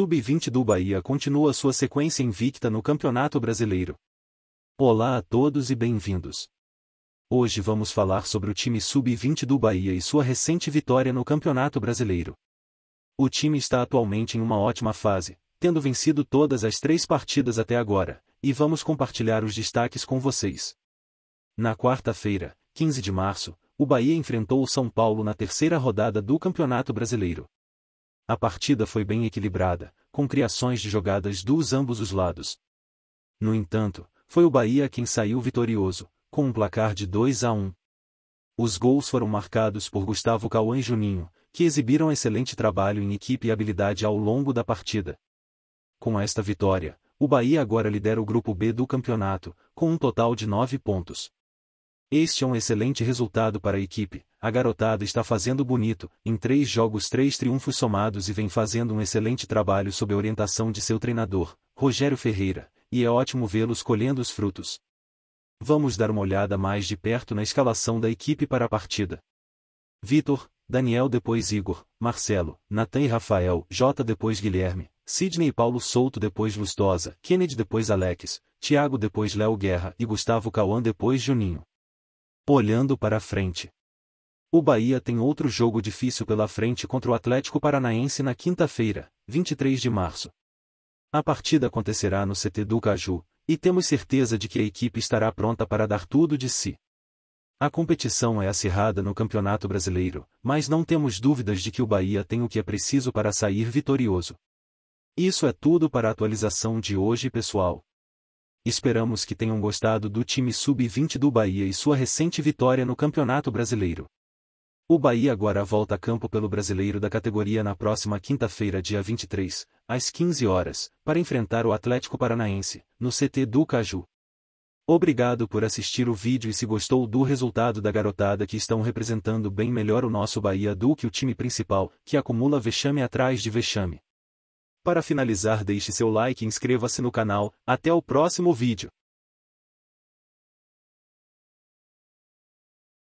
Sub-20 do Bahia continua sua sequência invicta no Campeonato Brasileiro. Olá a todos e bem-vindos. Hoje vamos falar sobre o time Sub-20 do Bahia e sua recente vitória no Campeonato Brasileiro. O time está atualmente em uma ótima fase, tendo vencido todas as três partidas até agora, e vamos compartilhar os destaques com vocês. Na quarta-feira, 15 de março, o Bahia enfrentou o São Paulo na terceira rodada do Campeonato Brasileiro. A partida foi bem equilibrada, com criações de jogadas dos ambos os lados. No entanto, foi o Bahia quem saiu vitorioso, com um placar de 2 a 1. Os gols foram marcados por Gustavo Cauã e Juninho, que exibiram excelente trabalho em equipe e habilidade ao longo da partida. Com esta vitória, o Bahia agora lidera o grupo B do campeonato, com um total de 9 pontos. Este é um excelente resultado para a equipe, a garotada está fazendo bonito, em três jogos três triunfos somados e vem fazendo um excelente trabalho sob a orientação de seu treinador, Rogério Ferreira, e é ótimo vê-los colhendo os frutos. Vamos dar uma olhada mais de perto na escalação da equipe para a partida. Vitor, Daniel depois Igor, Marcelo, Natan e Rafael, J depois Guilherme, Sidney e Paulo Souto depois Lustosa, Kennedy depois Alex, Thiago depois Léo Guerra e Gustavo Cauã depois Juninho. Olhando para a frente. O Bahia tem outro jogo difícil pela frente contra o Atlético Paranaense na quinta-feira, 23 de março. A partida acontecerá no CT do Caju, e temos certeza de que a equipe estará pronta para dar tudo de si. A competição é acirrada no Campeonato Brasileiro, mas não temos dúvidas de que o Bahia tem o que é preciso para sair vitorioso. Isso é tudo para a atualização de hoje, pessoal. Esperamos que tenham gostado do time sub-20 do Bahia e sua recente vitória no Campeonato Brasileiro. O Bahia agora volta a campo pelo brasileiro da categoria na próxima quinta-feira, dia 23, às 15 horas, para enfrentar o Atlético Paranaense, no CT do Caju. Obrigado por assistir o vídeo e se gostou do resultado da garotada que estão representando bem melhor o nosso Bahia do que o time principal, que acumula vexame atrás de vexame. Para finalizar deixe seu like e inscreva-se no canal, até o próximo vídeo.